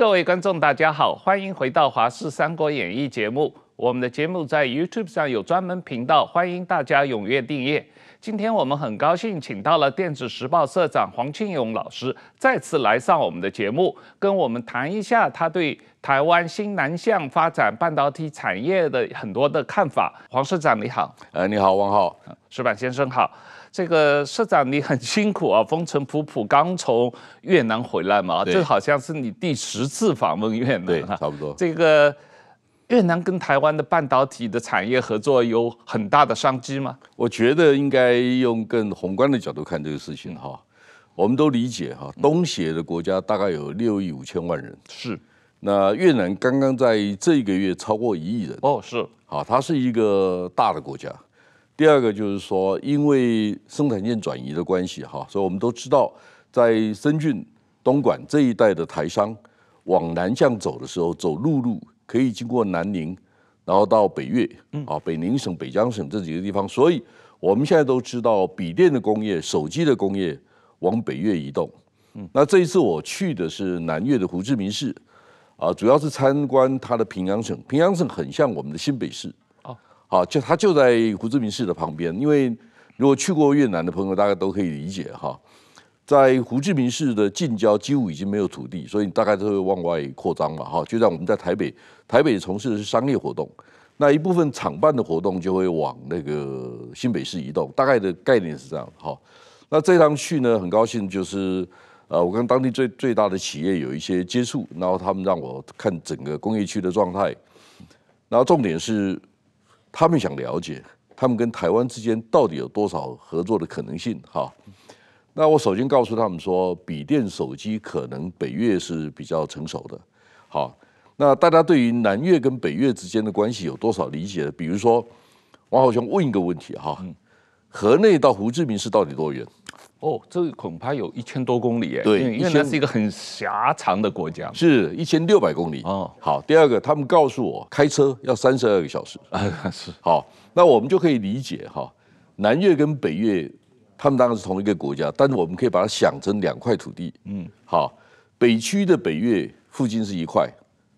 各位观众，大家好，欢迎回到《华视三国演义》节目。我们的节目在 YouTube 上有专门频道，欢迎大家踊跃订阅。今天我们很高兴请到了《电子时报》社长黄庆勇老师，再次来上我们的节目，跟我们谈一下他对台湾新南向发展半导体产业的很多的看法。黄社长，你好。呃，你好，王浩。石板先生好。这个社长，你很辛苦啊，风尘仆仆刚从越南回来嘛，这好像是你第十次访问越南差不多。这个越南跟台湾的半导体的产业合作有很大的商机吗？我觉得应该用更宏观的角度看这个事情哈。我们都理解哈，东协的国家大概有六亿五千万人，是。那越南刚刚在这一个月超过一亿人哦，是。好，它是一个大的国家。第二个就是说，因为生产线转移的关系，哈，所以我们都知道，在深圳、东莞这一带的台商往南向走的时候，走陆路可以经过南宁，然后到北岳，啊，北宁省、北江省这几个地方。所以我们现在都知道，笔电的工业、手机的工业往北岳移动。那这一次我去的是南岳的胡志明市，啊，主要是参观它的平阳省。平阳省很像我们的新北市。好，就他就在胡志明市的旁边，因为如果去过越南的朋友，大概都可以理解哈。在胡志明市的近郊几乎已经没有土地，所以大概都会往外扩张嘛哈。就像我们在台北，台北从事的是商业活动，那一部分厂办的活动就会往那个新北市移动。大概的概念是这样哈。那这张去呢，很高兴就是呃，我跟当地最最大的企业有一些接触，然后他们让我看整个工业区的状态，然后重点是。他们想了解，他们跟台湾之间到底有多少合作的可能性？哈，那我首先告诉他们说，笔电、手机可能北越是比较成熟的。好，那大家对于南越跟北越之间的关系有多少理解比如说，王浩雄问一个问题哈，河内到胡志明市到底多远？哦，这恐怕有一千多公里耶。对，因为那是一个很狭长的国家，是一千六百公里哦。好，第二个，他们告诉我开车要三十二个小时啊，是。好，那我们就可以理解哈，南越跟北越，他们当然是同一个国家，但是我们可以把它想成两块土地。嗯，好，北区的北越附近是一块，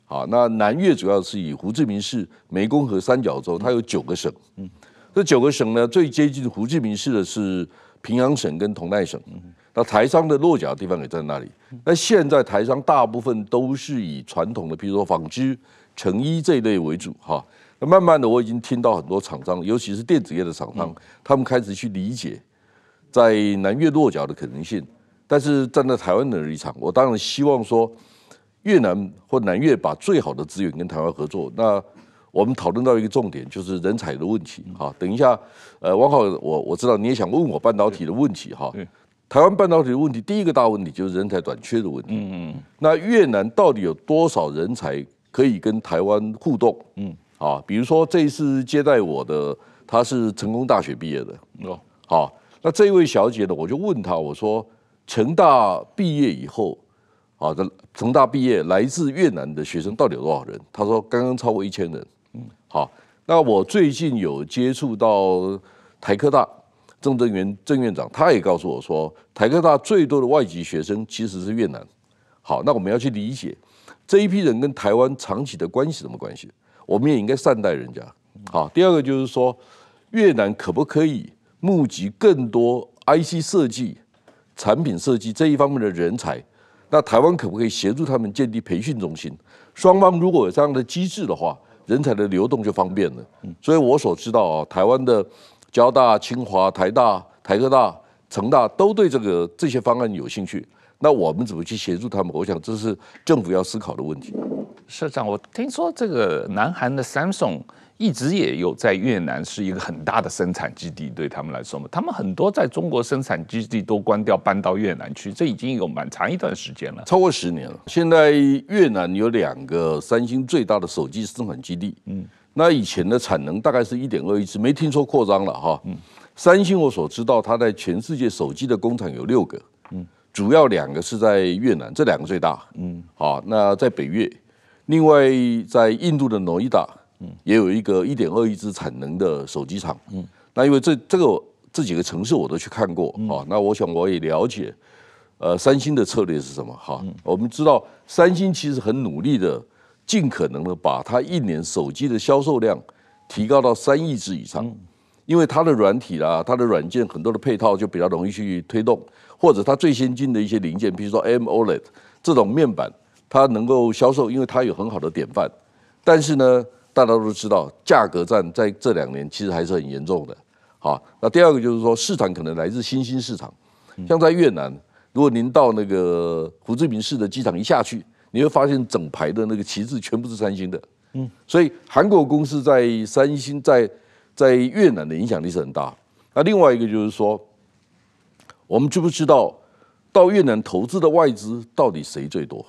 好，那南越主要是以胡志明市湄公河三角洲，它有九个省。嗯，这九个省呢，最接近胡志明市的是。平阳省跟同奈省，那台商的落脚地方也在那里。那现在台商大部分都是以传统的，譬如说纺织、成衣这一类为主哈。那慢慢的，我已经听到很多厂商，尤其是电子业的厂商，他们开始去理解在南越落脚的可能性。但是站在台湾的立场，我当然希望说越南或南越把最好的资源跟台湾合作。那我们讨论到一个重点，就是人才的问题。哈，等一下，呃，王浩，我我知道你也想问我半导体的问题哈。台湾半导体的问题，第一个大问题就是人才短缺的问题。嗯嗯。那越南到底有多少人才可以跟台湾互动？嗯。啊，比如说这一次接待我的，他是成功大学毕业的。哦。好，那这一位小姐呢，我就问她，我说：“成大毕业以后，啊，成大毕业来自越南的学生到底有多少人？”她说：“刚刚超过一千人。”好，那我最近有接触到台科大郑正元郑院长，他也告诉我说，台科大最多的外籍学生其实是越南。好，那我们要去理解这一批人跟台湾长期的关系什么关系？我们也应该善待人家。好，第二个就是说，越南可不可以募集更多 IC 设计、产品设计这一方面的人才？那台湾可不可以协助他们建立培训中心？双方如果有这样的机制的话。人才的流动就方便了，所以我所知道啊，台湾的交大、清华、台大、台科大、成大都对这个这些方案有兴趣。那我们怎么去协助他们？我想这是政府要思考的问题。社长，我听说这个南韩的 Samsung 一直也有在越南是一个很大的生产基地，对他们来说嘛，他们很多在中国生产基地都关掉搬到越南去，这已经有蛮长一段时间了，超过十年了。现在越南有两个三星最大的手机生产基地，嗯，那以前的产能大概是一点二亿只，没听说扩张了哈。嗯，三星我所知道，它在全世界手机的工厂有六个。主要两个是在越南，这两个最大。嗯，好，那在北越，另外在印度的诺伊达，嗯，也有一个一点二亿只产能的手机厂。嗯，那因为这这个这几个城市我都去看过，啊，那我想我也了解，呃，三星的策略是什么？哈，我们知道三星其实很努力的，尽可能的把它一年手机的销售量提高到三亿只以上，因为它的软体啦，它的软件很多的配套就比较容易去推动。或者它最先进的一些零件，比如说 AMOLED 这种面板，它能够销售，因为它有很好的典范。但是呢，大家都知道，价格战在这两年其实还是很严重的。好，那第二个就是说，市场可能来自新兴市场，像在越南，如果您到那个胡志明市的机场一下去，你会发现整排的那个旗帜全部是三星的。嗯，所以韩国公司在三星在在越南的影响力是很大。那另外一个就是说。我们知不知道到越南投资的外资到底谁最多？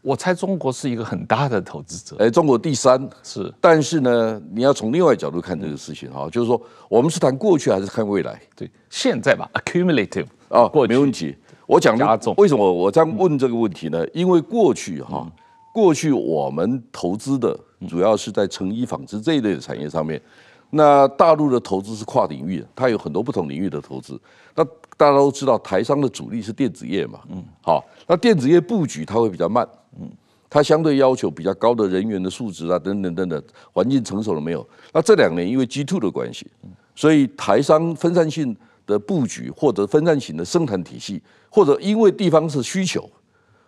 我猜中国是一个很大的投资者，哎，中国第三是。但是呢，你要从另外角度看这个事情哈，就是说我们是谈过去还是看未来？对，现在吧，accumulative 啊，过去没问题。我讲加重，为什么我在问这个问题呢？因为过去哈，过去我们投资的主要是在成衣、纺织这一类的产业上面。那大陆的投资是跨领域，的，它有很多不同领域的投资。那大家都知道，台商的主力是电子业嘛，嗯，好，那电子业布局它会比较慢，嗯，它相对要求比较高的人员的素质啊，等等等等，环境成熟了没有？那这两年因为 G two 的关系，所以台商分散性的布局或者分散型的生产体系，或者因为地方是需求，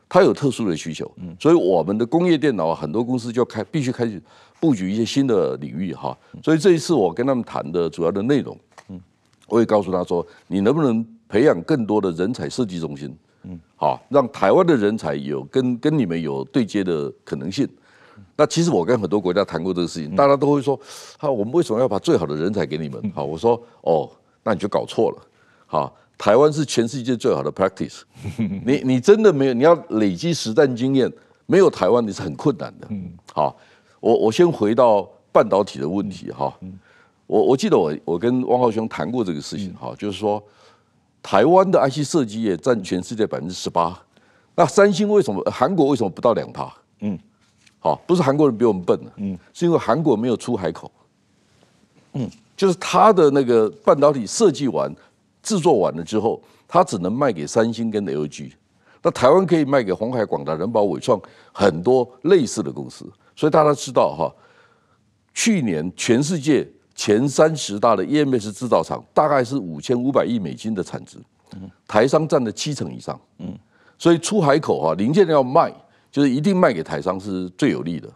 它有特殊的需求，嗯，所以我们的工业电脑很多公司就开必须开始。布局一些新的领域哈，所以这一次我跟他们谈的主要的内容，嗯，我也告诉他说，你能不能培养更多的人才设计中心，嗯，好，让台湾的人才有跟跟你们有对接的可能性。那其实我跟很多国家谈过这个事情，大家都会说，哈，我们为什么要把最好的人才给你们？好，我说，哦，那你就搞错了，好，台湾是全世界最好的 practice，你你真的没有，你要累积实战经验，没有台湾你是很困难的，嗯，好。我我先回到半导体的问题哈，我我记得我我跟汪浩兄谈过这个事情哈，就是说台湾的 IC 设计业占全世界百分之十八，那三星为什么韩国为什么不到两趴？嗯，好，不是韩国人比我们笨，嗯，是因为韩国没有出海口，嗯，就是他的那个半导体设计完、制作完了之后，他只能卖给三星跟 LG，那台湾可以卖给红海、广达、仁宝、伟创很多类似的公司。所以大家知道哈，去年全世界前三十大的 EMS 制造厂大概是五千五百亿美金的产值，台商占了七成以上。嗯，所以出海口啊，零件要卖，就是一定卖给台商是最有利的，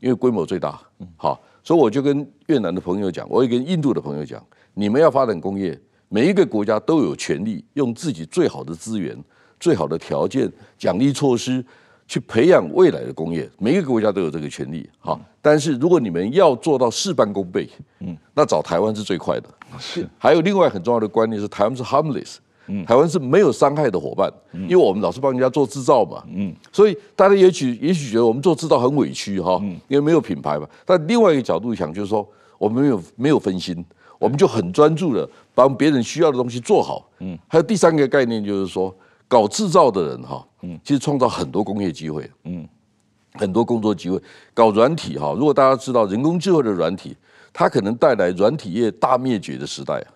因为规模最大。嗯，好，所以我就跟越南的朋友讲，我也跟印度的朋友讲，你们要发展工业，每一个国家都有权利用自己最好的资源、最好的条件、奖励措施。去培养未来的工业，每一个国家都有这个权利，哈。但是如果你们要做到事半功倍，嗯，那找台湾是最快的。是。还有另外很重要的观念是，台湾是 harmless，台湾是没有伤害的伙伴，因为我们老是帮人家做制造嘛，嗯。所以大家也许也许觉得我们做制造很委屈哈，因为没有品牌嘛。但另外一个角度想，就是说我们没有没有分心，我们就很专注的帮别人需要的东西做好。嗯。还有第三个概念就是说。搞制造的人哈，嗯，其实创造很多工业机会，嗯，很多工作机会。搞软体哈，如果大家知道人工智慧的软体，它可能带来软体业大灭绝的时代啊，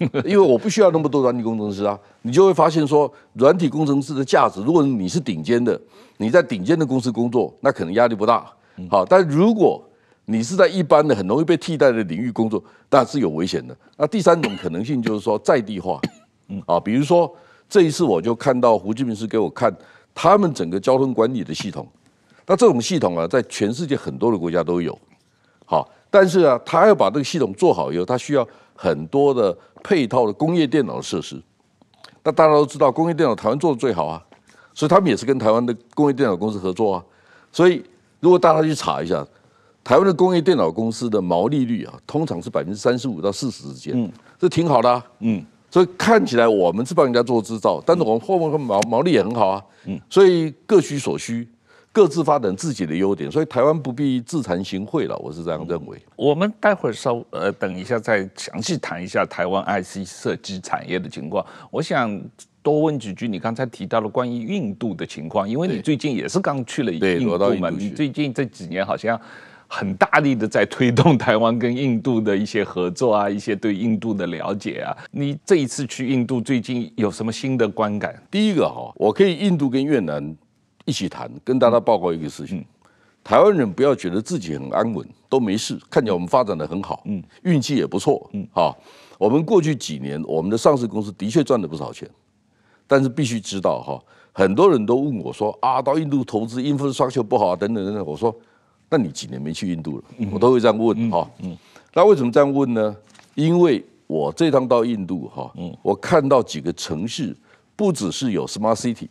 因为我不需要那么多软体工程师啊。你就会发现说，软体工程师的价值，如果你是顶尖的，你在顶尖的公司工作，那可能压力不大。好，但如果你是在一般的、很容易被替代的领域工作，那是有危险的。那第三种可能性就是说在地化，啊，比如说。这一次我就看到胡志明市给我看他们整个交通管理的系统，那这种系统啊，在全世界很多的国家都有，好，但是啊，他要把这个系统做好以后，他需要很多的配套的工业电脑的设施。那大家都知道，工业电脑台湾做的最好啊，所以他们也是跟台湾的工业电脑公司合作啊。所以如果大家去查一下，台湾的工业电脑公司的毛利率啊，通常是百分之三十五到四十之间，嗯，这挺好的，啊，嗯。所以看起来我们是帮人家做制造，但是我们后方毛毛利也很好啊。嗯，所以各需所需，各自发展自己的优点，所以台湾不必自惭形秽了。我是这样认为。我们待会儿稍呃，等一下再详细谈一下台湾 IC 设计产业的情况。我想多问几句，你刚才提到了关于印度的情况，因为你最近也是刚去了印度嘛。你最近这几年好像。很大力的在推动台湾跟印度的一些合作啊，一些对印度的了解啊。你这一次去印度，最近有什么新的观感？第一个哈，我可以印度跟越南一起谈，跟大家报告一个事情：台湾人不要觉得自己很安稳，都没事，看见我们发展的很好，嗯，运气也不错，嗯，好。我们过去几年，我们的上市公司的确赚了不少钱，但是必须知道哈，很多人都问我说啊，到印度投资，英孚双休不好，等等等等，我说。那你几年没去印度了？我都会这样问哈。那为什么这样问呢？因为我这趟到印度哈，我看到几个城市，不只是有 Smart City，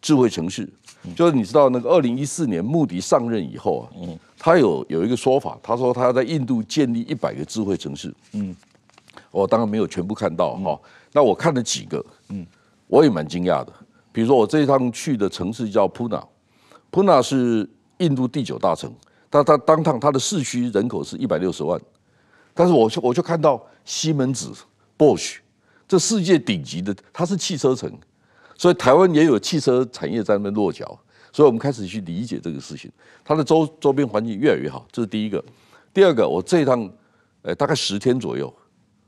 智慧城市，就是你知道那个二零一四年穆迪上任以后啊，他有有一个说法，他说他要在印度建立一百个智慧城市。嗯，我当然没有全部看到哈。那我看了几个，嗯，我也蛮惊讶的。比如说我这一趟去的城市叫普纳，普纳是。印度第九大城，它它当趟它的市区人口是一百六十万，但是我就我就看到西门子、Bosch，这世界顶级的，它是汽车城，所以台湾也有汽车产业在那边落脚，所以我们开始去理解这个事情，它的周周边环境越来越好，这是第一个。第二个，我这一趟呃大概十天左右，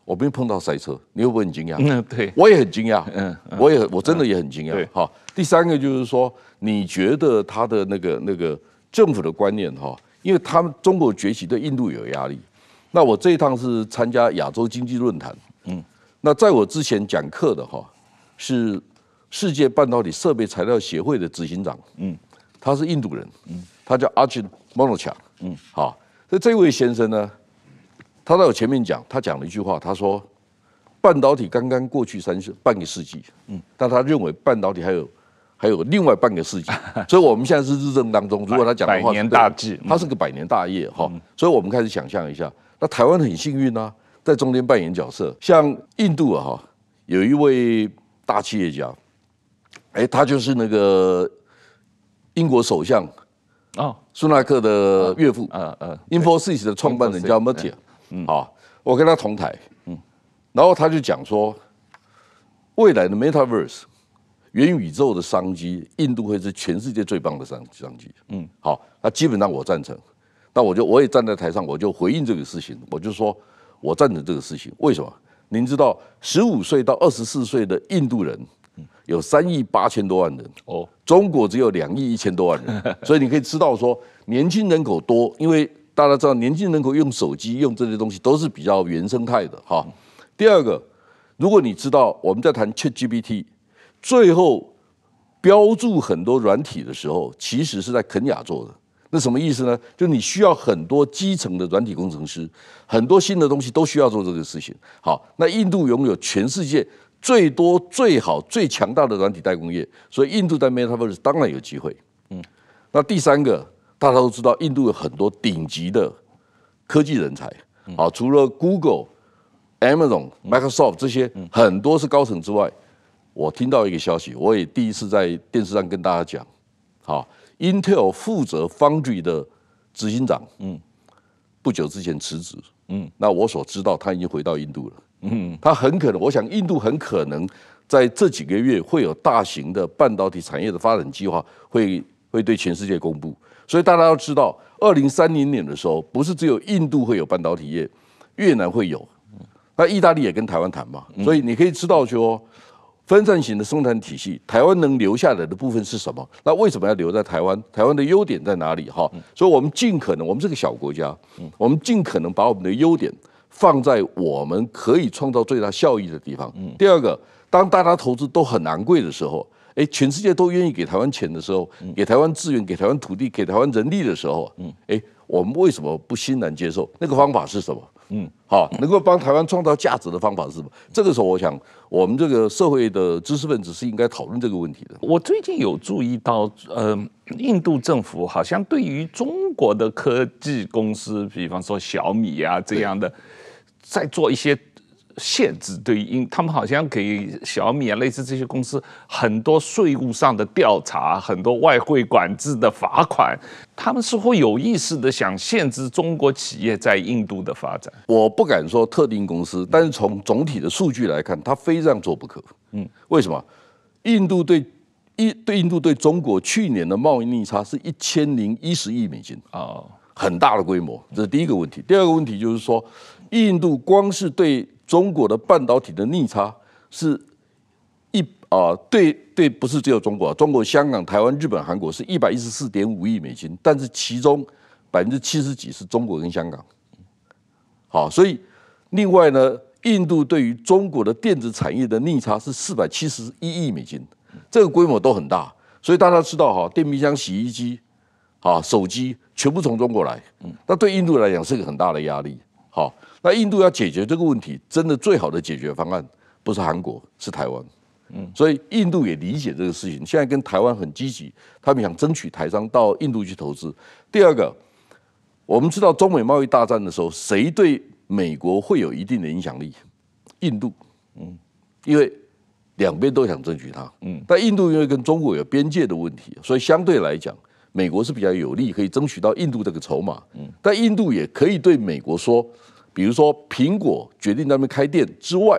我没有碰到塞车，你会不会很惊讶？嗯，对，我也很惊讶，嗯，我也我真的也很惊讶。对，好。第三个就是说，你觉得它的那个那个。政府的观念哈，因为他们中国崛起对印度有压力。那我这一趟是参加亚洲经济论坛，嗯，那在我之前讲课的哈，是世界半导体设备材料协会的执行长，嗯，他是印度人，嗯，他叫阿吉莫诺 n 嗯，好，那这位先生呢，他在我前面讲，他讲了一句话，他说半导体刚刚过去三十半个世纪，嗯，但他认为半导体还有。还有另外半个世纪，所以我们现在是日政当中。如果他讲的话，百年大计，他是个百年大业哈。所以我们开始想象一下，那台湾很幸运啊，在中间扮演角色。像印度哈，有一位大企业家，哎，他就是那个英国首相啊，苏纳克的岳父，嗯嗯，Infosys 的创办人叫 m a t t i a 嗯啊，我跟他同台，嗯，然后他就讲说，未来的 Metaverse。元宇宙的商机，印度会是全世界最棒的商商机。嗯，好，那基本上我赞成。那我就我也站在台上，我就回应这个事情，我就说，我赞成这个事情。为什么？您知道，十五岁到二十四岁的印度人有三亿八千多万人哦，中国只有两亿一千多万人，所以你可以知道说，年轻人口多，因为大家知道年轻人口用手机用这些东西都是比较原生态的哈。第二个，如果你知道我们在谈 Chat GPT。最后标注很多软体的时候，其实是在肯雅做的。那什么意思呢？就你需要很多基层的软体工程师，很多新的东西都需要做这个事情。好，那印度拥有全世界最多、最好、最强大的软体代工业，所以印度在 MetaVerse 当然有机会。嗯，那第三个大家都知道，印度有很多顶级的科技人才。好，除了 Google、Amazon、Microsoft 这些很多是高层之外。我听到一个消息，我也第一次在电视上跟大家讲。好，Intel 负责 Foundry 的执行长，嗯，不久之前辞职，嗯，那我所知道，他已经回到印度了，嗯，他很可能，我想印度很可能在这几个月会有大型的半导体产业的发展计划，会会对全世界公布。所以大家要知道，二零三零年的时候，不是只有印度会有半导体业，越南会有，那意大利也跟台湾谈嘛，所以你可以知道说。分散型的生产体系，台湾能留下来的部分是什么？那为什么要留在台湾？台湾的优点在哪里？哈，所以，我们尽可能，我们是个小国家，嗯，我们尽可能把我们的优点放在我们可以创造最大效益的地方。嗯，第二个，当大家投资都很昂贵的时候，诶，全世界都愿意给台湾钱的时候，给台湾资源，给台湾土地，给台湾人力的时候，嗯，诶，我们为什么不欣然接受？那个方法是什么？嗯，好，能够帮台湾创造价值的方法是什么？这个时候，我想我们这个社会的知识分子是应该讨论这个问题的。我最近有注意到，呃，印度政府好像对于中国的科技公司，比方说小米啊这样的，在做一些。限制对印，他们好像给小米啊，类似这些公司很多税务上的调查，很多外汇管制的罚款。他们似乎有意识的想限制中国企业在印度的发展。我不敢说特定公司，但是从总体的数据来看，他非这样做不可。嗯，为什么？印度对印对印度对中国去年的贸易逆差是一千零一十亿美金啊，很大的规模。这是第一个问题。第二个问题就是说，印度光是对中国的半导体的逆差是一啊对对，不是只有中国中国、香港、台湾、日本、韩国是一百一十四点五亿美金，但是其中百分之七十几是中国跟香港。好，所以另外呢，印度对于中国的电子产业的逆差是四百七十一亿美金，这个规模都很大。所以大家知道哈，电冰箱、洗衣机啊、手机全部从中国来，那对印度来讲是一个很大的压力。好。那印度要解决这个问题，真的最好的解决方案不是韩国，是台湾。嗯，所以印度也理解这个事情，现在跟台湾很积极，他们想争取台商到印度去投资。第二个，我们知道中美贸易大战的时候，谁对美国会有一定的影响力？印度。嗯，因为两边都想争取它，嗯，但印度因为跟中国有边界的问题，所以相对来讲，美国是比较有利，可以争取到印度这个筹码。嗯，但印度也可以对美国说。比如说，苹果决定那边开店之外，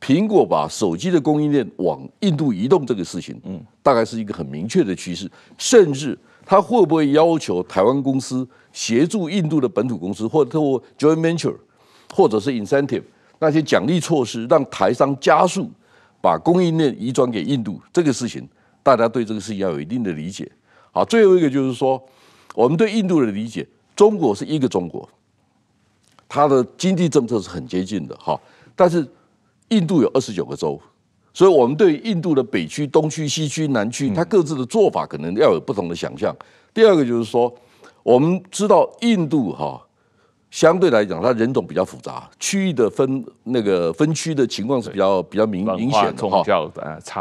苹果把手机的供应链往印度移动这个事情，嗯，大概是一个很明确的趋势。甚至他会不会要求台湾公司协助印度的本土公司，或者透过 joint venture 或者是 incentive 那些奖励措施，让台商加速把供应链移转给印度？这个事情，大家对这个事情要有一定的理解。好，最后一个就是说，我们对印度的理解，中国是一个中国。它的经济政策是很接近的哈，但是印度有二十九个州，所以我们对印度的北区、东区、西区、南区，它各自的做法可能要有不同的想象。第二个就是说，我们知道印度哈，相对来讲它人种比较复杂，区域的分那个分区的情况是比较比较明明显的哈。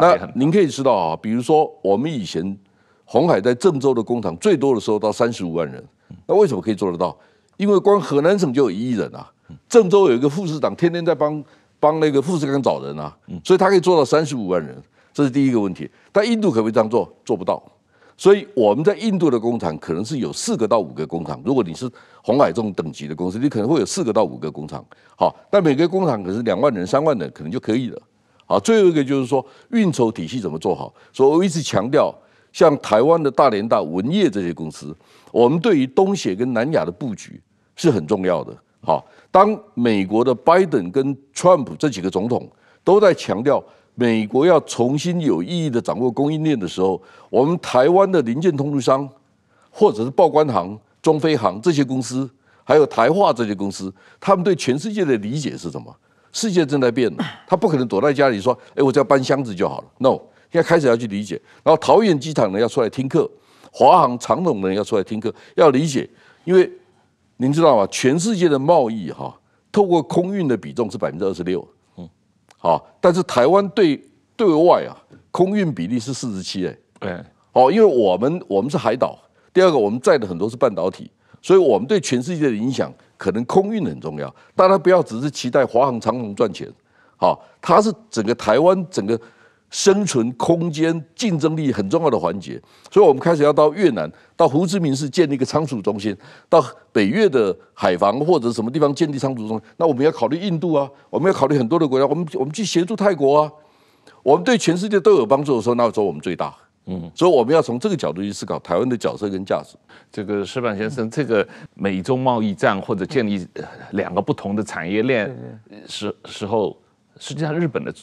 那您可以知道啊，比如说我们以前红海在郑州的工厂最多的时候到三十五万人，那为什么可以做得到？因为光河南省就有一亿人啊，郑州有一个副市长天天在帮帮那个富士康找人啊，所以他可以做到三十五万人，这是第一个问题。但印度可不可以这样做？做不到。所以我们在印度的工厂可能是有四个到五个工厂。如果你是红海这种等级的公司，你可能会有四个到五个工厂。好，但每个工厂可是两万人、三万人可能就可以了。好，最后一个就是说运筹体系怎么做好。所以我一直强调，像台湾的大连大、文业这些公司，我们对于东协跟南亚的布局。是很重要的。好，当美国的拜登跟川普这几个总统都在强调美国要重新有意义的掌握供应链的时候，我们台湾的零件通路商，或者是报关行、中飞行这些公司，还有台化这些公司，他们对全世界的理解是什么？世界正在变他不可能躲在家里说：“哎，我只要搬箱子就好了。” No，现在开始要去理解。然后桃园机场呢要出来听课，华航、长隆呢要出来听课，要理解，因为。您知道吗？全世界的贸易哈，透过空运的比重是百分之二十六，嗯，好，但是台湾对对外啊，空运比例是四十七哎，诶，哦，因为我们我们是海岛，第二个我们在的很多是半导体，所以我们对全世界的影响可能空运很重要。大家不要只是期待华航、长荣赚钱，好，它是整个台湾整个。生存空间、竞争力很重要的环节，所以我们开始要到越南、到胡志明市建立一个仓储中心，到北越的海防或者什么地方建立仓储中心。那我们要考虑印度啊，我们要考虑很多的国家，我们我们去协助泰国啊，我们对全世界都有帮助。的时候，那时候，我们最大。嗯，所以我们要从这个角度去思考台湾的角色跟价值。这个石板先生，这个美中贸易战或者建立两个不同的产业链时时候，实际上日本的。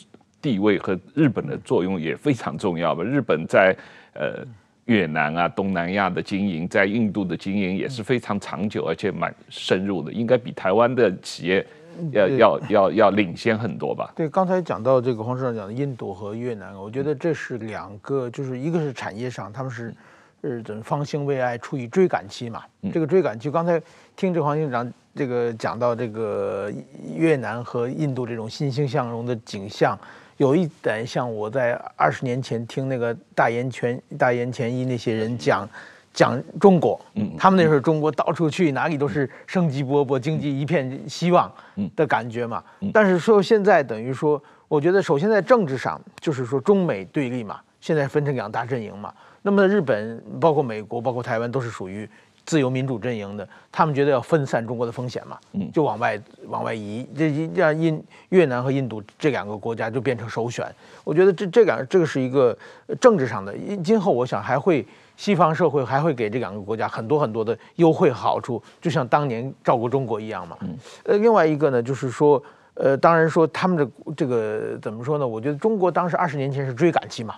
地位和日本的作用也非常重要吧？日本在呃越南啊、东南亚的经营，在印度的经营也是非常长久，而且蛮深入的，应该比台湾的企业要要要要领先很多吧？对，刚才讲到这个黄市长讲的印度和越南，我觉得这是两个，就是一个是产业上，他们是日本方兴未艾，处于追赶期嘛。这个追赶期，刚才听这黄市长这个讲到这个越南和印度这种欣欣向荣的景象。有一点像我在二十年前听那个大岩泉、大岩泉一那些人讲讲中国，他们那时候中国到处去哪里都是生机勃勃，经济一片希望的感觉嘛。但是说现在等于说，我觉得首先在政治上就是说中美对立嘛，现在分成两大阵营嘛。那么日本包括美国包括台湾都是属于。自由民主阵营的，他们觉得要分散中国的风险嘛，就往外往外移，这让印越南和印度这两个国家就变成首选。我觉得这这两这个是一个政治上的，因今后我想还会西方社会还会给这两个国家很多很多的优惠好处，就像当年照顾中国一样嘛。呃，另外一个呢，就是说。呃，当然说他们的这个怎么说呢？我觉得中国当时二十年前是追赶期嘛，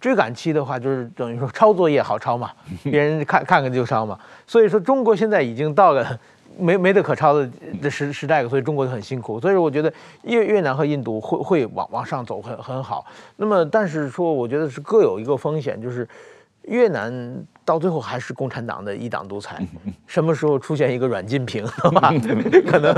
追赶期的话就是等于说抄作业好抄嘛，别人看看看就抄嘛。所以说中国现在已经到了 没没得可抄的时时代了，所以中国就很辛苦。所以说我觉得越越南和印度会会往往上走很很好。那么但是说，我觉得是各有一个风险，就是越南。到最后还是共产党的一党独裁。什么时候出现一个阮进平，好吧？可能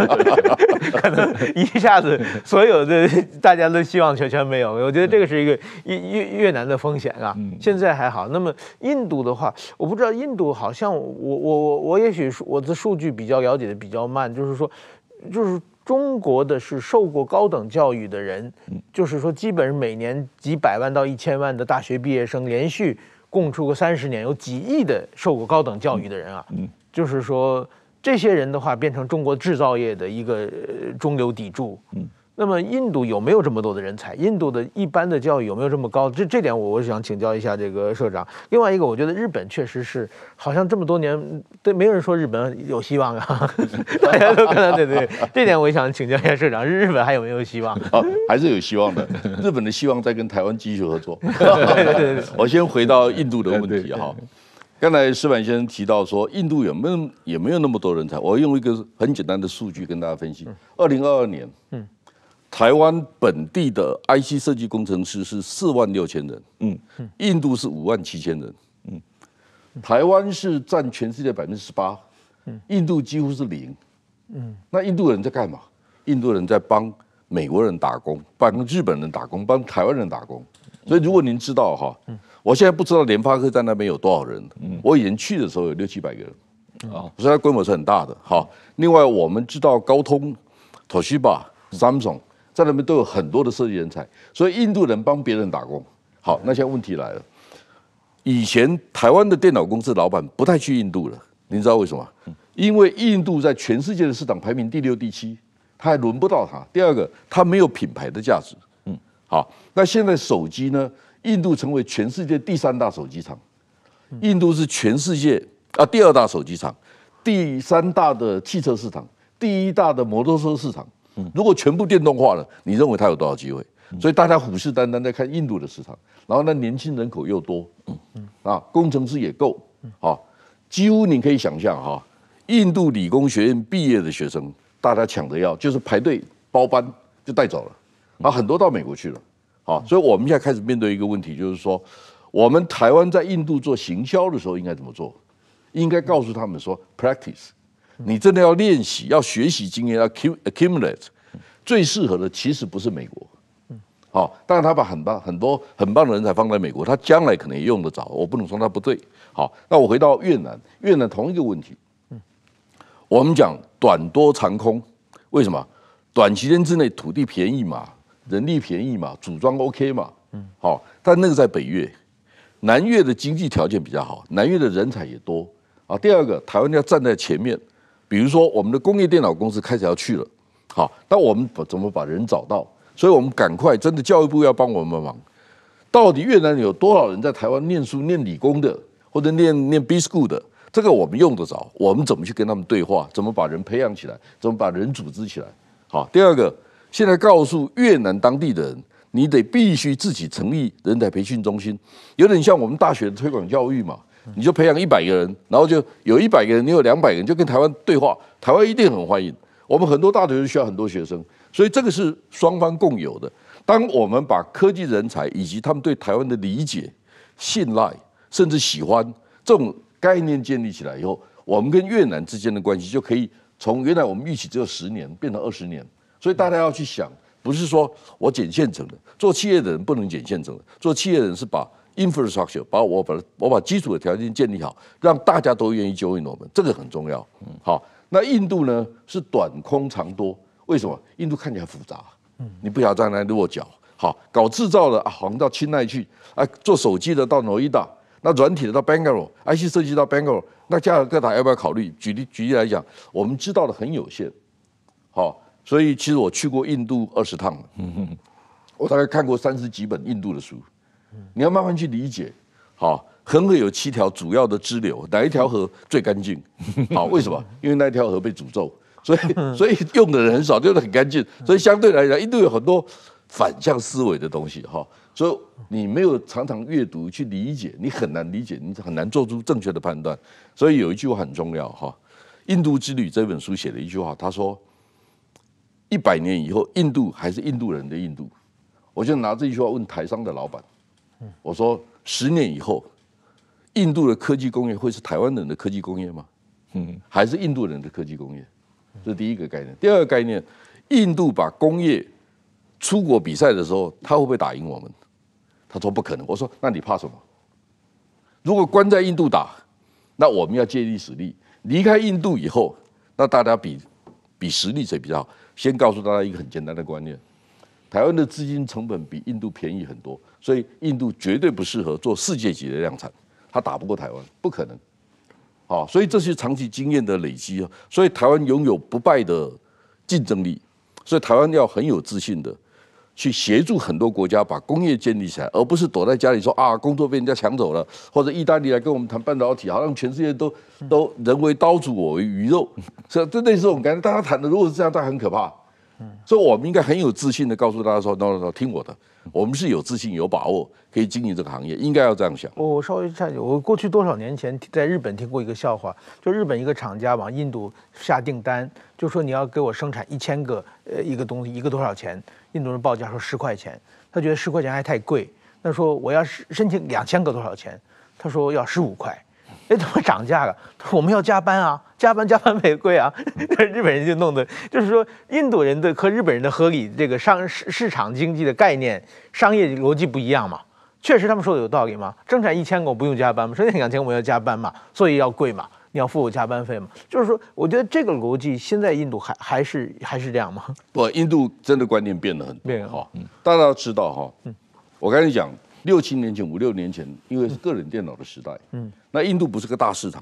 可能一下子所有的大家都希望全全没有。我觉得这个是一个越越越南的风险啊。现在还好。那么印度的话，我不知道印度好像我我我我也许我的数据比较了解的比较慢，就是说就是中国的是受过高等教育的人，就是说基本上每年几百万到一千万的大学毕业生连续。供出个三十年，有几亿的受过高等教育的人啊，就是说，这些人的话，变成中国制造业的一个中流砥柱。嗯。那么印度有没有这么多的人才？印度的一般的教育有没有这么高？这这点我我想请教一下这个社长。另外一个，我觉得日本确实是好像这么多年对没有人说日本有希望啊，大家都看到对对。这点我也想请教一下社长，日本还有没有希望？还是有希望的。日本的希望在跟台湾继续合作。我先回到印度的问题哈。刚才石板先生提到说印度有没有也没有那么多人才。我用一个很简单的数据跟大家分析：二零二二年，嗯。台湾本地的 IC 设计工程师是四万六千人，嗯，印度是五万七千人，嗯，台湾是占全世界百分之十八，嗯，印度几乎是零，嗯，那印度人在干嘛？印度人在帮美国人打工，帮日本人打工，帮台湾人打工。所以如果您知道哈，我现在不知道联发科在那边有多少人，嗯，我以前去的时候有六七百个人，啊，所以它规模是很大的。哈，另外我们知道高通、Toshiba、Samsung。在那边都有很多的设计人才，所以印度人帮别人打工。好，那现在问题来了，以前台湾的电脑公司老板不太去印度了，你知道为什么？因为印度在全世界的市场排名第六、第七，他还轮不到他。第二个，他没有品牌的价值。嗯，好，那现在手机呢？印度成为全世界第三大手机厂，印度是全世界啊第二大手机厂，第三大的汽车市场，第一大的摩托车市场。如果全部电动化了，你认为它有多少机会？所以大家虎视眈眈在看印度的市场，然后那年轻人口又多，啊，工程师也够，啊，几乎你可以想象哈，印度理工学院毕业的学生，大家抢着要，就是排队包班就带走了，啊，很多到美国去了，好，所以我们现在开始面对一个问题，就是说，我们台湾在印度做行销的时候应该怎么做？应该告诉他们说，practice。你真的要练习，要学习经验，要 accumulate。最适合的其实不是美国，好，但是他把很棒、很多、很棒的人才放在美国，他将来可能也用得着。我不能说他不对。好，那我回到越南，越南同一个问题。我们讲短多长空，为什么？短时间之内土地便宜嘛，人力便宜嘛，组装 OK 嘛。嗯，好，但那个在北越，南越的经济条件比较好，南越的人才也多啊。第二个，台湾要站在前面。比如说，我们的工业电脑公司开始要去了，好，那我们怎么把人找到？所以，我们赶快，真的教育部要帮我们忙。到底越南有多少人在台湾念书、念理工的，或者念念 B school 的？这个我们用得着。我们怎么去跟他们对话？怎么把人培养起来？怎么把人组织起来？好，第二个，现在告诉越南当地的人，你得必须自己成立人才培训中心，有点像我们大学的推广教育嘛。你就培养一百个人，然后就有一百个人，你有两百个人就跟台湾对话，台湾一定很欢迎。我们很多大学需要很多学生，所以这个是双方共有的。当我们把科技人才以及他们对台湾的理解、信赖，甚至喜欢这种概念建立起来以后，我们跟越南之间的关系就可以从原来我们预期只有十年变成二十年。所以大家要去想，不是说我捡现成的。做企业的人不能捡现成的，做企业的人是把。Infrastructure 把我把我把基础的条件建立好，让大家都愿意 join 我们，这个很重要。好，那印度呢是短空长多，为什么？印度看起来复杂，你不晓得在那落脚。好，搞制造的啊，好像到清奈去啊，做手机的到诺伊达，那软体的到 Bangalore，IC 设计到 Bangalore，那加尔各答要不要考虑？举例举例来讲，我们知道的很有限。好，所以其实我去过印度二十趟了，我大概看过三十几本印度的书。你要慢慢去理解，好，恒河有七条主要的支流，哪一条河最干净？好，为什么？因为那一条河被诅咒，所以 所以用的人很少，用的很干净。所以相对来讲，印度有很多反向思维的东西，哈。所以你没有常常阅读去理解，你很难理解，你很难做出正确的判断。所以有一句话很重要，哈，《印度之旅》这本书写了一句话，他说：“一百年以后，印度还是印度人的印度。”我就拿这句话问台商的老板。我说十年以后，印度的科技工业会是台湾人的科技工业吗？嗯，还是印度人的科技工业？这是第一个概念。第二个概念，印度把工业出国比赛的时候，他会不会打赢我们？他说不可能。我说那你怕什么？如果关在印度打，那我们要借力使力。离开印度以后，那大家比比实力谁比较好？先告诉大家一个很简单的观念。台湾的资金成本比印度便宜很多，所以印度绝对不适合做世界级的量产，它打不过台湾，不可能。啊，所以这些长期经验的累积啊，所以台湾拥有不败的竞争力，所以台湾要很有自信的去协助很多国家把工业建立起来，而不是躲在家里说啊工作被人家抢走了，或者意大利来跟我们谈半导体，好像全世界都 都人为刀俎我为鱼肉，这这类似我们刚才大家谈的，如果是这样，家很可怕。所以，我们应该很有自信的告诉大家说，那那听我的，我们是有自信、有把握，可以经营这个行业，应该要这样想。我稍微插一句，我过去多少年前在日本听过一个笑话，就日本一个厂家往印度下订单，就说你要给我生产一千个呃一个东西，一个多少钱？印度人报价说十块钱，他觉得十块钱还太贵，他说我要申申请两千个多少钱？他说要十五块。哎，怎么涨价了？我们要加班啊！加班加班费贵啊！日本人就弄得就是说，印度人的和日本人的合理这个商市市场经济的概念、商业逻辑不一样嘛？确实，他们说的有道理吗？生产一千个不用加班嘛，生产两千个要加班嘛？所以要贵嘛？你要付我加班费嘛。就是说，我觉得这个逻辑现在印度还还是还是这样吗？不，印度真的观念变得很。变了，好，大家知道哈。嗯，我跟你讲，六七年前、五六年前，因为是个人电脑的时代。嗯。那印度不是个大市场，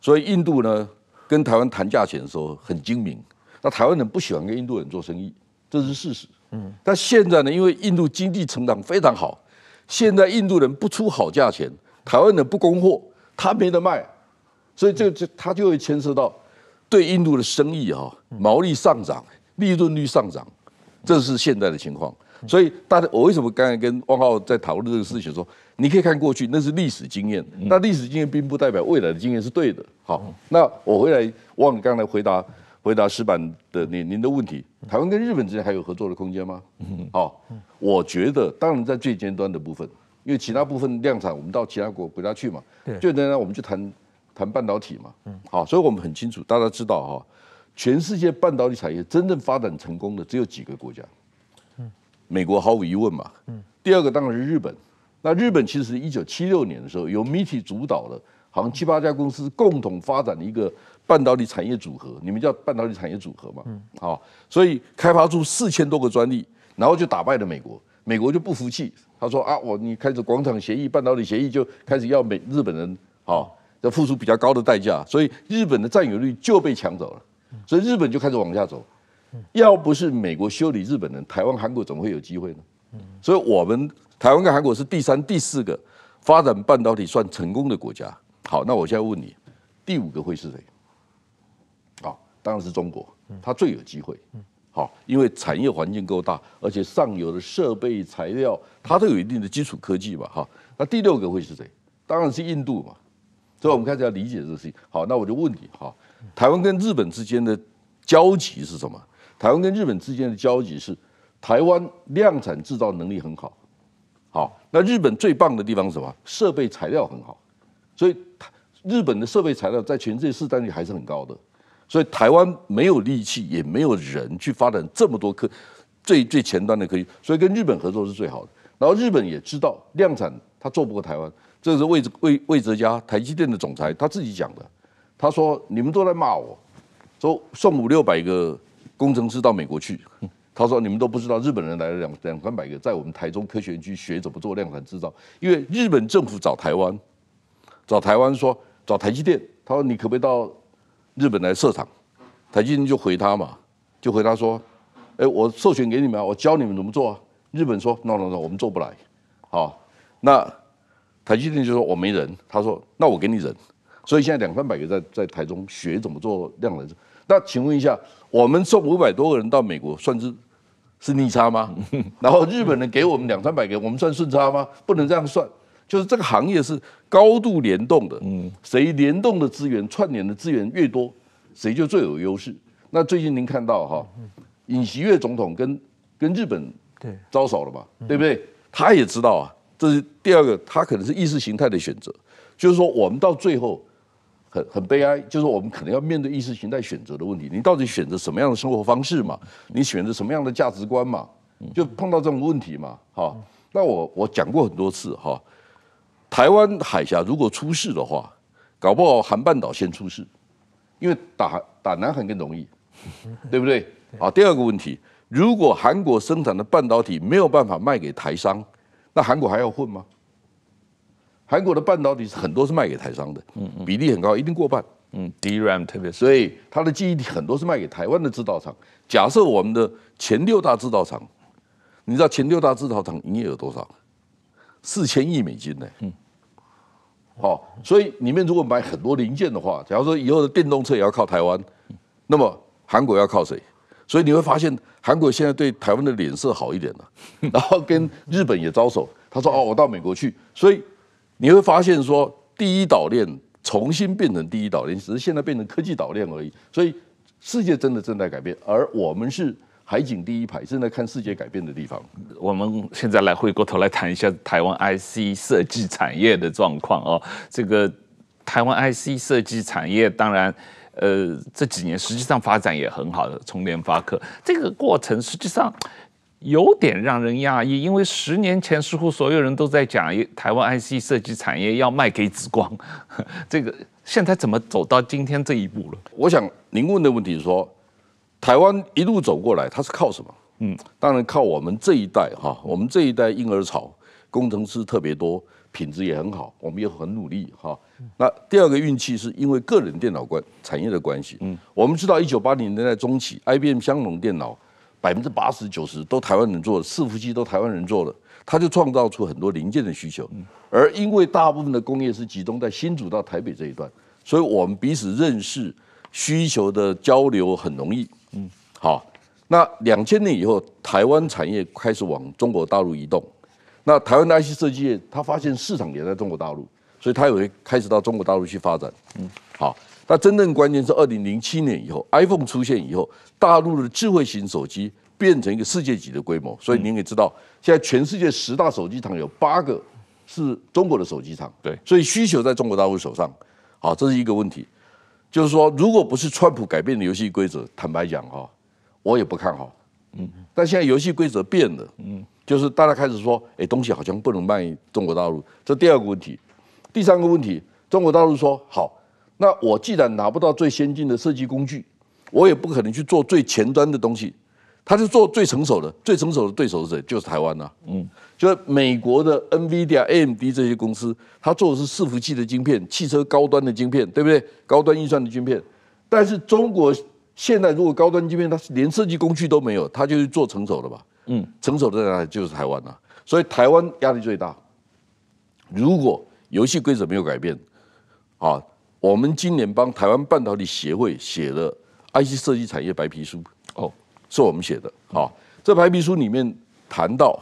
所以印度呢跟台湾谈价钱的时候很精明。那台湾人不喜欢跟印度人做生意，这是事实。嗯，但现在呢，因为印度经济成长非常好，现在印度人不出好价钱，台湾人不供货，他没得卖，所以这就他就会牵涉到对印度的生意哈，毛利上涨，利润率上涨，这是现在的情况。所以大家，我为什么刚才跟汪浩在讨论这个事情？说你可以看过去，那是历史经验。那历史经验并不代表未来的经验是对的。好，那我回来汪你刚才回答回答石板的您您的问题：台湾跟日本之间还有合作的空间吗？好，我觉得当然在最尖端的部分，因为其他部分量产我们到其他国国家去嘛。对，就端我们就谈谈半导体嘛。嗯，好，所以我们很清楚，大家知道哈，全世界半导体产业真正发展成功的只有几个国家。美国毫无疑问嘛，嗯，第二个当然是日本，那日本其实一九七六年的时候，由米 i 主导的，好像七八家公司共同发展的一个半导体产业组合，你们叫半导体产业组合嘛，嗯，好，所以开发出四千多个专利，然后就打败了美国，美国就不服气，他说啊，我你开始广场协议、半导体协议，就开始要美日本人好要付出比较高的代价，所以日本的占有率就被抢走了，所以日本就开始往下走。要不是美国修理日本人，台湾、韩国怎么会有机会呢？所以我们台湾跟韩国是第三、第四个发展半导体算成功的国家。好，那我现在问你，第五个会是谁？啊，当然是中国，它最有机会。好，因为产业环境够大，而且上游的设备、材料，它都有一定的基础科技嘛。哈，那第六个会是谁？当然是印度嘛。所以我们开始要理解这个事情。好，那我就问你，哈，台湾跟日本之间的交集是什么？台湾跟日本之间的交集是，台湾量产制造能力很好，好，那日本最棒的地方是什么？设备材料很好，所以日本的设备材料在全世界市占率还是很高的，所以台湾没有力气也没有人去发展这么多科最最前端的科技，所以跟日本合作是最好的。然后日本也知道量产他做不过台湾，这是魏哲魏魏哲家台积电的总裁他自己讲的，他说你们都在骂我，说送五六百个。工程师到美国去，他说：“你们都不知道日本人来了两两三百个，在我们台中科学园区学怎么做量产制造。因为日本政府找台湾，找台湾说找台积电，他说你可不可以到日本来设厂？台积电就回他嘛，就回他说：‘哎，我授权给你们，我教你们怎么做。’啊。日本说：‘ no no no，我们做不来。’好，那台积电就说我没人，他说：‘那我给你人。’所以现在两三百个在在台中学怎么做量产。”那请问一下，我们送五百多个人到美国，算是是逆差吗？然后日本人给我们两三百个，我们算顺差吗？不能这样算，就是这个行业是高度联动的，谁联动的资源、串联的资源越多，谁就最有优势。那最近您看到哈，尹锡月总统跟跟日本招手了吧？对不对？他也知道啊，这是第二个，他可能是意识形态的选择，就是说我们到最后。很很悲哀，就是我们可能要面对意识形态选择的问题。你到底选择什么样的生活方式嘛？你选择什么样的价值观嘛？就碰到这种问题嘛？哈，那我我讲过很多次哈，台湾海峡如果出事的话，搞不好韩半岛先出事，因为打打南海更容易，对不对？啊，第二个问题，如果韩国生产的半导体没有办法卖给台商，那韩国还要混吗？韩国的半导体是很多是卖给台商的，比例很高，一定过半。DRAM 特别，所以它的记忆体很多是卖给台湾的制造厂。假设我们的前六大制造厂，你知道前六大制造厂营业额多少？四千亿美金呢？嗯。好，所以你们如果买很多零件的话，假如说以后的电动车也要靠台湾，那么韩国要靠谁？所以你会发现韩国现在对台湾的脸色好一点了，然后跟日本也招手。他说：“哦，我到美国去。”所以。你会发现说，第一岛链重新变成第一岛链，只是现在变成科技岛链而已。所以，世界真的正在改变，而我们是海景第一排，正在看世界改变的地方。我们现在来回过头来谈一下台湾 IC 设计产业的状况哦。这个台湾 IC 设计产业，当然，呃，这几年实际上发展也很好的，从联发科这个过程实际上。有点让人讶异，因为十年前似乎所有人都在讲台湾 IC 设计产业要卖给紫光，这个现在怎么走到今天这一步了？我想您问的问题是说，台湾一路走过来，它是靠什么？嗯，当然靠我们这一代哈，我们这一代婴儿潮工程师特别多，品质也很好，我们也很努力哈。那第二个运气是因为个人电脑关产业的关系，嗯，我们知道一九八零年代中期，IBM 香农电脑。百分之八十九十都台湾人做的，伺服器都台湾人做的，他就创造出很多零件的需求。而因为大部分的工业是集中在新竹到台北这一段，所以我们彼此认识，需求的交流很容易。嗯，好。那两千年以后，台湾产业开始往中国大陆移动，那台湾的 IC 设计业他发现市场也在中国大陆，所以他也会开始到中国大陆去发展。嗯，好。那真正关键是二零零七年以后，iPhone 出现以后，大陆的智慧型手机变成一个世界级的规模。所以您也知道，现在全世界十大手机厂有八个是中国的手机厂。对，所以需求在中国大陆手上。好，这是一个问题。就是说，如果不是川普改变的游戏规则，坦白讲哈，我也不看好。嗯。但现在游戏规则变了。嗯。就是大家开始说，哎，东西好像不能卖中国大陆。这第二个问题，第三个问题，中国大陆说好。那我既然拿不到最先进的设计工具，我也不可能去做最前端的东西，他就做最成熟的。最成熟的对手是谁？就是台湾啊。嗯，就是美国的 NVIDIA、AMD 这些公司，他做的是伺服器的晶片、汽车高端的晶片，对不对？高端运算的晶片。但是中国现在如果高端晶片，它是连设计工具都没有，它就是做成熟的吧？嗯，成熟的在哪里？就是台湾啊。所以台湾压力最大。如果游戏规则没有改变，啊。我们今年帮台湾半导体协会写了 IC 设计产业白皮书，哦，是我们写的。好，这白皮书里面谈到，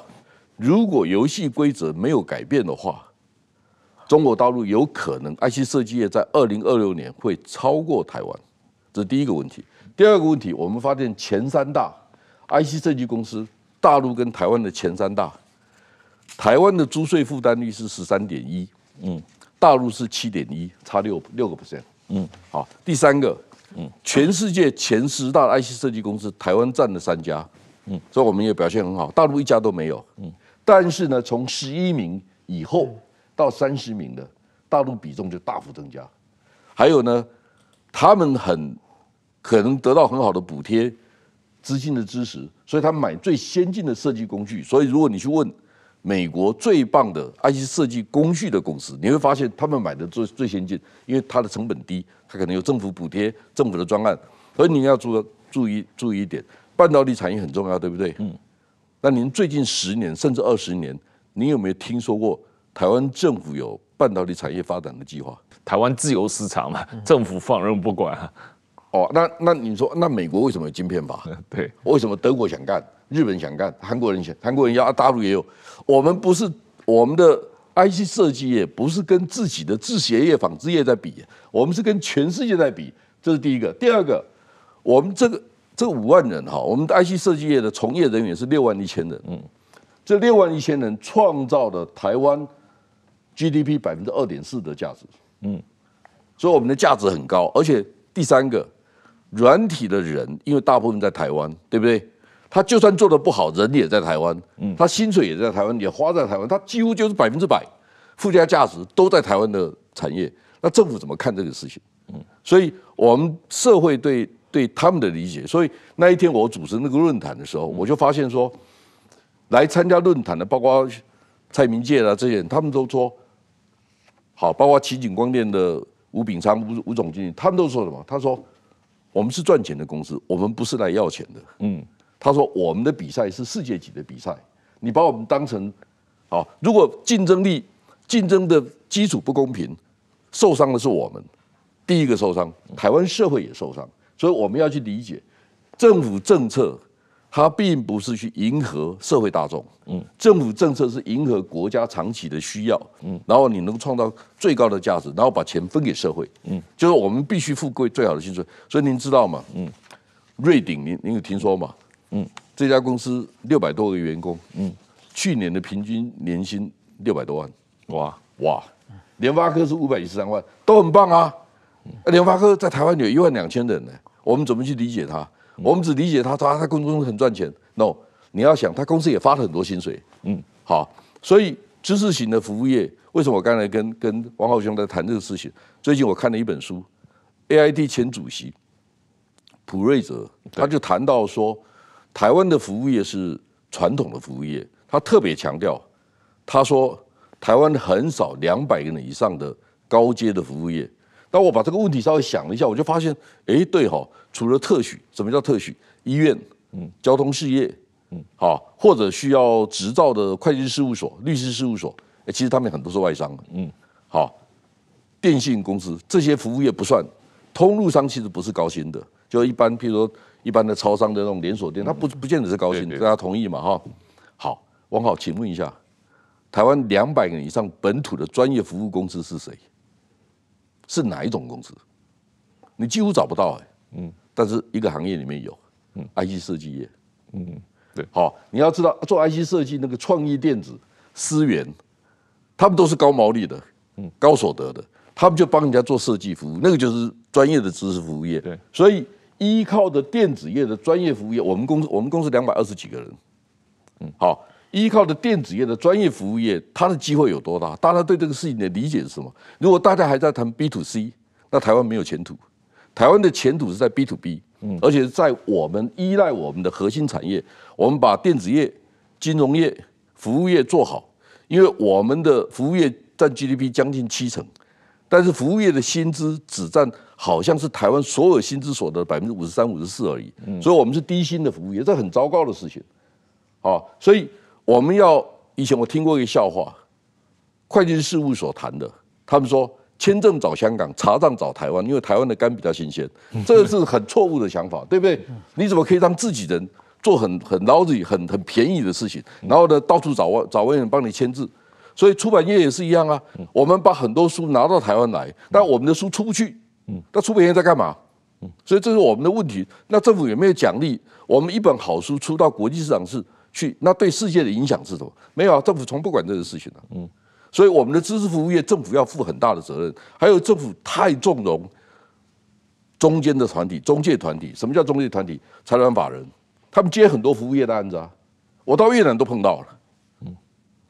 如果游戏规则没有改变的话，中国大陆有可能 IC 设计业在二零二六年会超过台湾。这是第一个问题。第二个问题，我们发现前三大 IC 设计公司，大陆跟台湾的前三大，台湾的租税负担率是十三点一，嗯。大陆是七点一，差六六个 percent。嗯，好，第三个，嗯，全世界前十大 IC 设计公司，台湾占了三家，嗯，所以我们也表现很好，大陆一家都没有。嗯，但是呢，从十一名以后到三十名的，大陆比重就大幅增加。还有呢，他们很可能得到很好的补贴、资金的支持，所以他买最先进的设计工具。所以如果你去问。美国最棒的 IC 设计工序的公司，你会发现他们买的最最先进，因为它的成本低，它可能有政府补贴、政府的专案。所以你要注注意注意一点，半导体产业很重要，对不对？嗯。那您最近十年甚至二十年，你有没有听说过台湾政府有半导体产业发展的计划？台湾自由市场嘛，政府放任不管啊。哦，那那你说，那美国为什么有晶片法？对，为什么德国想干？日本想干，韩国人想，韩国人要，大陆也有。我们不是我们的 IC 设计业，不是跟自己的制鞋业、纺织业在比，我们是跟全世界在比。这是第一个。第二个，我们这个这五万人哈，我们的 IC 设计业的从业人员是六万一千人，嗯，这六万一千人创造了台湾 GDP 百分之二点四的价值，嗯，所以我们的价值很高。而且第三个，软体的人，因为大部分在台湾，对不对？他就算做的不好，人也在台湾，他薪水也在台湾，也花在台湾，他几乎就是百分之百附加价值都在台湾的产业。那政府怎么看这个事情？所以我们社会对对他们的理解。所以那一天我主持那个论坛的时候，我就发现说，来参加论坛的，包括蔡明介啊这些人，他们都说好，包括奇景光电的吴秉昌吴吴总经理，他们都说什么？他说我们是赚钱的公司，我们不是来要钱的。嗯。他说：“我们的比赛是世界级的比赛，你把我们当成，啊，如果竞争力竞争的基础不公平，受伤的是我们，第一个受伤，台湾社会也受伤，所以我们要去理解，政府政策它并不是去迎合社会大众，嗯，政府政策是迎合国家长期的需要，嗯，然后你能创造最高的价值，然后把钱分给社会，嗯，就是我们必须富贵最好的薪水，所以您知道吗？嗯，瑞鼎，您您有听说吗？”嗯，这家公司六百多个员工，嗯，去年的平均年薪六百多万，哇哇，联发科是五百一十三万，都很棒啊。联发科在台湾有一万两千人呢，我们怎么去理解他？我们只理解他，他他公司很赚钱。No，你要想他公司也发了很多薪水。嗯，好，所以知识型的服务业，为什么我刚才跟跟王浩兄在谈这个事情？最近我看了一本书，A I D 前主席普瑞泽，他就谈到说。台湾的服务业是传统的服务业，他特别强调，他说台湾很少两百个人以上的高阶的服务业。当我把这个问题稍微想了一下，我就发现，哎，对哈，除了特许，什么叫特许？医院，嗯，交通事业，嗯，好，或者需要执照的会计事务所、律师事务所，哎，其实他们很多是外商，嗯，好，电信公司这些服务业不算，通路商其实不是高薪的，就一般，譬如说。一般的超商的那种连锁店，他不不见得是高薪，大家同意嘛？哈，好，王好，请问一下，台湾两百个以上本土的专业服务公司是谁？是哪一种公司？你几乎找不到哎。嗯。但是一个行业里面有，嗯，IC 设计业，嗯，对。好，你要知道做 IC 设计那个创意电子、思源，他们都是高毛利的，嗯，高所得的，他们就帮人家做设计服务，那个就是专业的知识服务业。对，所以。依靠的电子业的专业服务业，我们公司我们公司两百二十几个人，嗯，好，依靠的电子业的专业服务业，它的机会有多大？大家对这个事情的理解是什么？如果大家还在谈 B to C，那台湾没有前途。台湾的前途是在 B to B，嗯，而且在我们依赖我们的核心产业，我们把电子业、金融业、服务业做好，因为我们的服务业占 GDP 将近七成，但是服务业的薪资只占。好像是台湾所有薪资所得百分之五十三、五十四而已，所以我们是低薪的服务业，这很糟糕的事情。啊，所以我们要以前我听过一个笑话，会计师事务所谈的，他们说签证找香港，查账找台湾，因为台湾的肝比较新鲜，这个是很错误的想法，对不对？你怎么可以让自己人做很很 low、很很便宜的事情，然后呢到处找外找外人帮你签字？所以出版业也是一样啊，我们把很多书拿到台湾来，但我们的书出不去。那出版业在干嘛？所以这是我们的问题。那政府有没有奖励我们一本好书出到国际市场是去？那对世界的影响是什么？没有啊，政府从不管这个事情的。嗯，所以我们的知识服务业政府要负很大的责任。还有政府太纵容中间的团体、中介团体。什么叫中介团体？财团法人，他们接很多服务业的案子啊。我到越南都碰到了。嗯，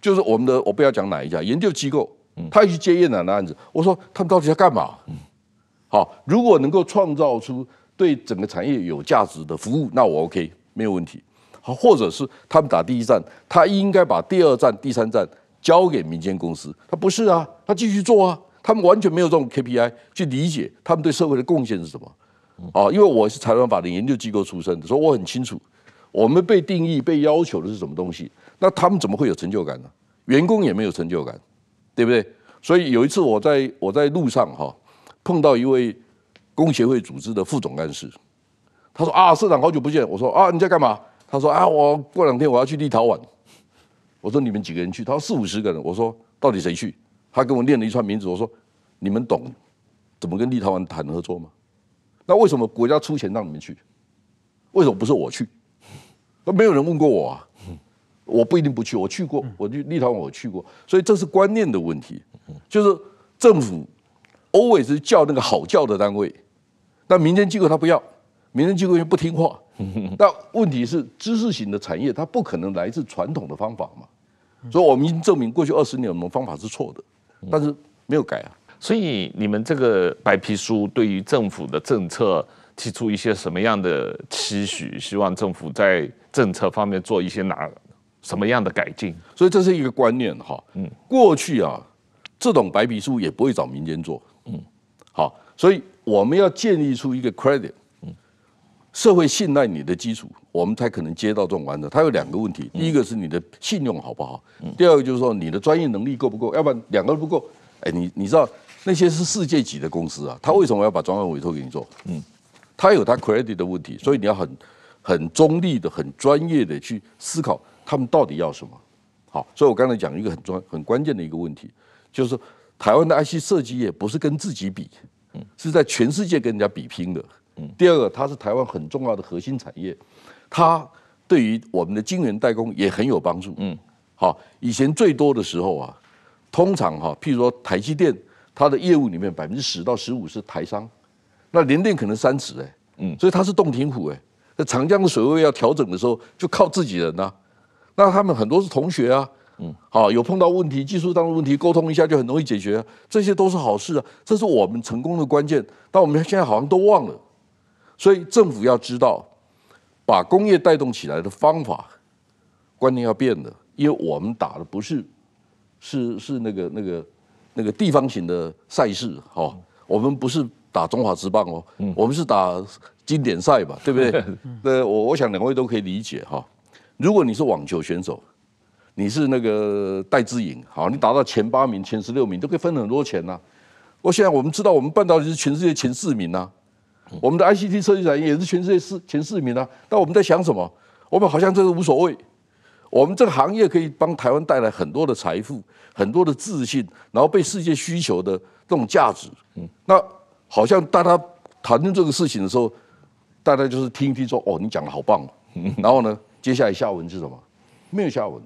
就是我们的，我不要讲哪一家研究机构，他去接越南的案子。我说他们到底要干嘛？嗯。好，如果能够创造出对整个产业有价值的服务，那我 OK，没有问题。好，或者是他们打第一站，他应该把第二站、第三站交给民间公司。他不是啊，他继续做啊。他们完全没有这种 KPI 去理解他们对社会的贡献是什么。哦，因为我是台湾法的研究机构出身，以我很清楚我们被定义、被要求的是什么东西。那他们怎么会有成就感呢？员工也没有成就感，对不对？所以有一次我在我在路上哈。碰到一位工协会组织的副总干事，他说啊，社长好久不见。我说啊，你在干嘛？他说啊，我过两天我要去立陶宛。我说你们几个人去？他说四五十个人。我说到底谁去？他跟我念了一串名字。我说你们懂怎么跟立陶宛谈合作吗？那为什么国家出钱让你们去？为什么不是我去？那没有人问过我啊。我不一定不去，我去过，我去立陶宛，我去过。所以这是观念的问题，就是政府。always 是叫那个好叫的单位，那民间机构他不要，民间机构又不听话。那问题是知识型的产业，它不可能来自传统的方法嘛，所以我们已经证明过去二十年我们方法是错的，但是没有改啊。所以你们这个白皮书对于政府的政策提出一些什么样的期许？希望政府在政策方面做一些哪什么样的改进？所以这是一个观念哈。嗯，过去啊，这种白皮书也不会找民间做。嗯，好，所以我们要建立出一个 credit，嗯，社会信赖你的基础，我们才可能接到这种案子。它有两个问题，第一个是你的信用好不好，第二个就是说你的专业能力够不够。要不然两个不够，哎，你你知道那些是世界级的公司啊，他为什么要把专案委托给你做？嗯，他有他 credit 的问题，所以你要很很中立的、很专业的去思考他们到底要什么。好，所以我刚才讲一个很专、很关键的一个问题，就是。台湾的 IC 设计业不是跟自己比，是在全世界跟人家比拼的。第二个，它是台湾很重要的核心产业，它对于我们的晶圆代工也很有帮助。嗯，好，以前最多的时候啊，通常哈，譬如说台积电，它的业务里面百分之十到十五是台商，那联电可能三十哎，嗯，所以它是洞庭湖哎，在长江的水位要调整的时候，就靠自己人呐。那他们很多是同学啊。嗯，好，有碰到问题，技术上的问题，沟通一下就很容易解决，这些都是好事啊，这是我们成功的关键。但我们现在好像都忘了，所以政府要知道把工业带动起来的方法，观念要变的，因为我们打的不是是是那个那个那个地方型的赛事，哈，我们不是打中华之棒哦，我们是打经典赛吧，对不对？对，我我想两位都可以理解哈。如果你是网球选手。你是那个戴之颖，好，你打到前八名、前十六名都可以分很多钱呢。我现在我们知道，我们半导体是全世界前四名啊，我们的 ICT 设计展也是全世界四前四名啊。那我们在想什么？我们好像这个无所谓，我们这个行业可以帮台湾带来很多的财富、很多的自信，然后被世界需求的这种价值。嗯，那好像大家谈论这个事情的时候，大家就是听一听说：“哦，你讲的好棒。”然后呢，接下来下文是什么？没有下文。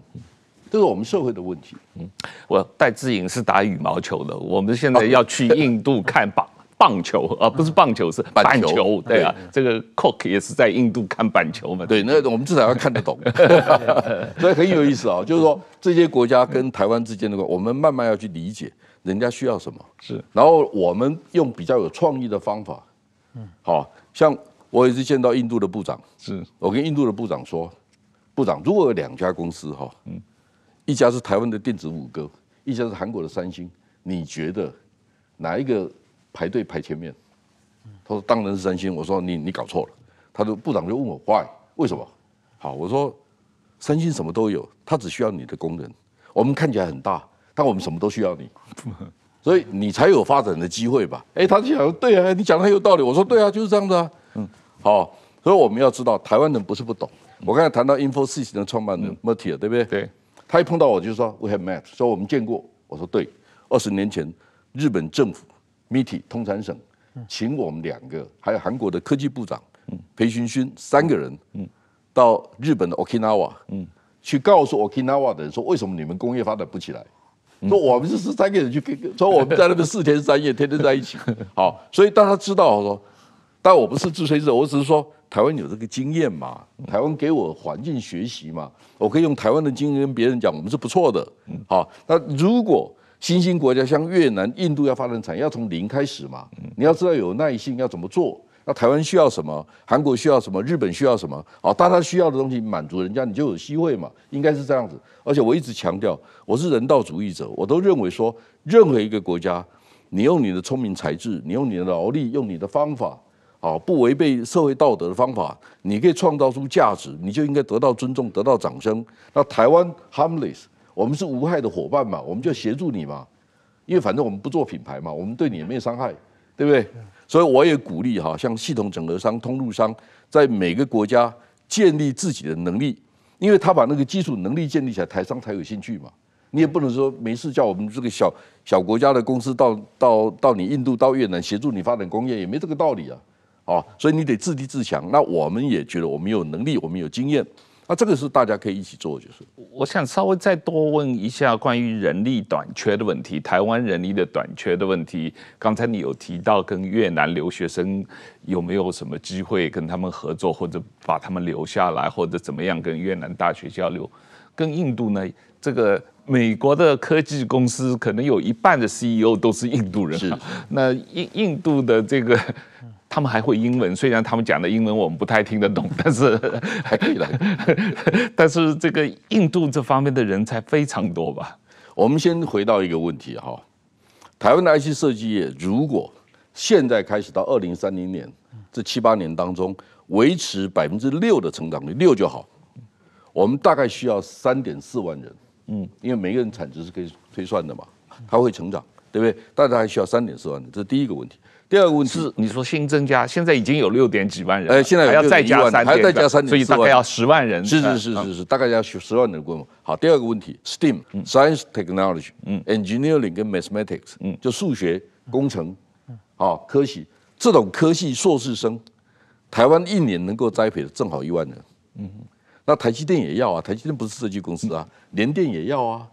这是我们社会的问题。嗯，我戴志颖是打羽毛球的。我们现在要去 印度看棒棒球啊，不是棒球是板球，对啊，这个 c o k 也是在印度看板球嘛。对，那我们至少要看得懂，所以很有意思啊。就是说，这些国家跟台湾之间的我们慢慢要去理解人家需要什么。是，然后我们用比较有创意的方法。嗯，好像我也是见到印度的部长，是我跟印度的部长说，部长，如果有两家公司哈，嗯。一家是台湾的电子五哥，一家是韩国的三星，你觉得哪一个排队排前面？他说：“当然是三星。”我说：“你你搞错了。”他说：“部长就问我，why？为什么？”好，我说：“三星什么都有，他只需要你的工人。我们看起来很大，但我们什么都需要你，所以你才有发展的机会吧？”哎，他就讲：“对啊，你讲的很有道理。”我说：“对啊，就是这样子啊。”嗯，好，所以我们要知道，台湾人不是不懂。我刚才谈到 Infosys 的创办人 m a t t y 啊，对不对？对。他一碰到我就说，We have met，说我们见过。我说对，二十年前日本政府 m t 体通产省请我们两个，还有韩国的科技部长裴勋勋三个人，到日本的 Okinawa 去告诉 Okinawa 的人说，为什么你们工业发展不起来？说我们就是三个人去，说我们在那边四天三夜，天天在一起。好，所以大家知道我说。但我不是自吹自擂，我只是说台湾有这个经验嘛，台湾给我环境学习嘛，我可以用台湾的经验跟别人讲，我们是不错的。好，那如果新兴国家像越南、印度要发展产业，要从零开始嘛，你要知道有耐心，要怎么做？那台湾需要什么？韩国需要什么？日本需要什么？好，大家需要的东西满足人家，你就有机会嘛，应该是这样子。而且我一直强调，我是人道主义者，我都认为说，任何一个国家，你用你的聪明才智，你用你的劳力，用你的方法。啊，不违背社会道德的方法，你可以创造出价值，你就应该得到尊重，得到掌声。那台湾 harmless，我们是无害的伙伴嘛，我们就协助你嘛。因为反正我们不做品牌嘛，我们对你也没有伤害，对不对？所以我也鼓励哈，像系统整合商、通路商，在每个国家建立自己的能力，因为他把那个基础能力建立起来，台商才有兴趣嘛。你也不能说没事叫我们这个小小国家的公司到到到你印度、到越南协助你发展工业，也没这个道理啊。哦，所以你得自立自强。那我们也觉得我们有能力，我们有经验。那这个是大家可以一起做就是。我想稍微再多问一下关于人力短缺的问题，台湾人力的短缺的问题。刚才你有提到跟越南留学生有没有什么机会跟他们合作，或者把他们留下来，或者怎么样跟越南大学交流？跟印度呢？这个美国的科技公司可能有一半的 CEO 都是印度人。是。那印印度的这个。他们还会英文，虽然他们讲的英文我们不太听得懂，但是还可以了。但是这个印度这方面的人才非常多吧？我们先回到一个问题哈，台湾的 IC 设计业如果现在开始到二零三零年这七八年当中维持百分之六的成长率，六就好，我们大概需要三点四万人，嗯，因为每个人产值是可以推算的嘛，他会成长，对不对？大概还需要三点四万人，这是第一个问题。第二个问题，你说新增加，现在已经有六点几万人，哎，现在还要再加三，还要再加三，所以大概要十万人，是是是是是，大概要十万人规模。好，第二个问题，STEM，Science，Technology，a 嗯，Engineering 跟 Mathematics，嗯，就数学、工程，好，科系这种科系硕士生，台湾一年能够栽培的正好一万人，嗯，那台积电也要啊，台积电不是设计公司啊，联电也要啊，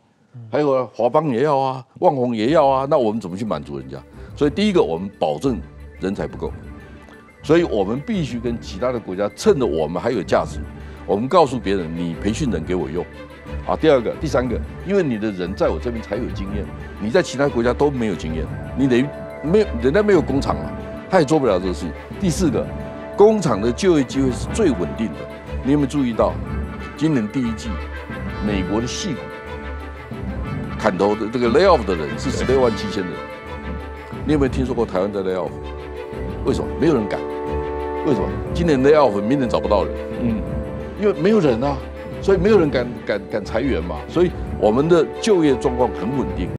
还有华邦也要啊，旺宏也要啊，那我们怎么去满足人家？所以第一个，我们保证人才不够，所以我们必须跟其他的国家趁着我们还有价值，我们告诉别人，你培训人给我用。啊，第二个、第三个，因为你的人在我这边才有经验，你在其他国家都没有经验，你等于没有人家没有工厂嘛，他也做不了这个事情。第四个，工厂的就业机会是最稳定的。你有没有注意到今年第一季美国的戏股砍头的这个 lay off 的人是十六万七千人。你有没有听说过台湾在 l a y o f f 为什么没有人敢？为什么今年 l a y o f f 明年找不到人？嗯，因为没有人啊，所以没有人敢敢敢裁员嘛。所以我们的就业状况很稳定。